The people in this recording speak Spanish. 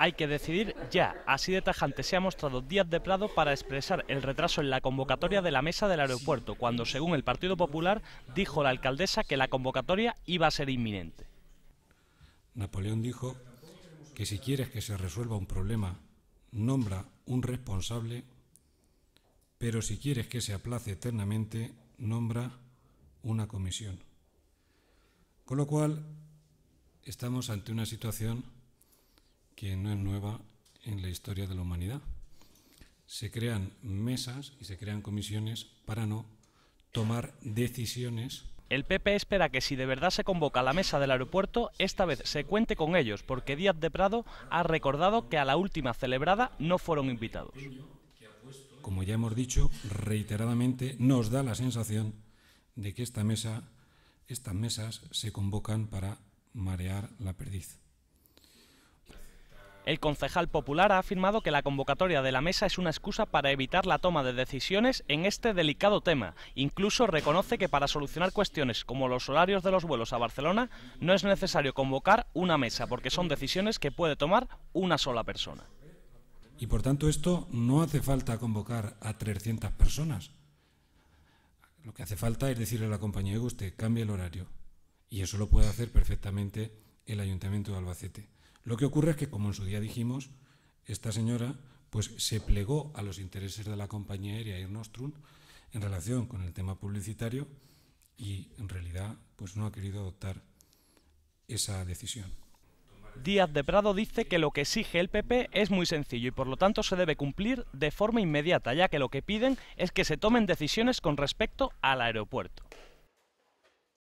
Hay que decidir ya. Así de tajante se ha mostrado Díaz de Prado para expresar el retraso en la convocatoria de la mesa del aeropuerto, cuando, según el Partido Popular, dijo la alcaldesa que la convocatoria iba a ser inminente. Napoleón dijo que si quieres que se resuelva un problema, nombra un responsable, pero si quieres que se aplace eternamente, nombra una comisión. Con lo cual, estamos ante una situación que no es nueva en la historia de la humanidad. Se crean mesas y se crean comisiones para no tomar decisiones. El PP espera que si de verdad se convoca la mesa del aeropuerto, esta vez se cuente con ellos, porque Díaz de Prado ha recordado que a la última celebrada no fueron invitados. Como ya hemos dicho reiteradamente, nos da la sensación de que esta mesa, estas mesas se convocan para marear la perdiz. El concejal popular ha afirmado que la convocatoria de la mesa es una excusa para evitar la toma de decisiones en este delicado tema. Incluso reconoce que para solucionar cuestiones como los horarios de los vuelos a Barcelona no es necesario convocar una mesa, porque son decisiones que puede tomar una sola persona. Y por tanto esto no hace falta convocar a 300 personas. Lo que hace falta es decirle a la compañía, de guste, cambie el horario. Y eso lo puede hacer perfectamente el Ayuntamiento de Albacete. Lo que ocurre es que, como en su día dijimos, esta señora pues se plegó a los intereses de la compañía aérea Air Nostrum en relación con el tema publicitario y en realidad pues no ha querido adoptar esa decisión. Díaz de Prado dice que lo que exige el PP es muy sencillo y por lo tanto se debe cumplir de forma inmediata, ya que lo que piden es que se tomen decisiones con respecto al aeropuerto.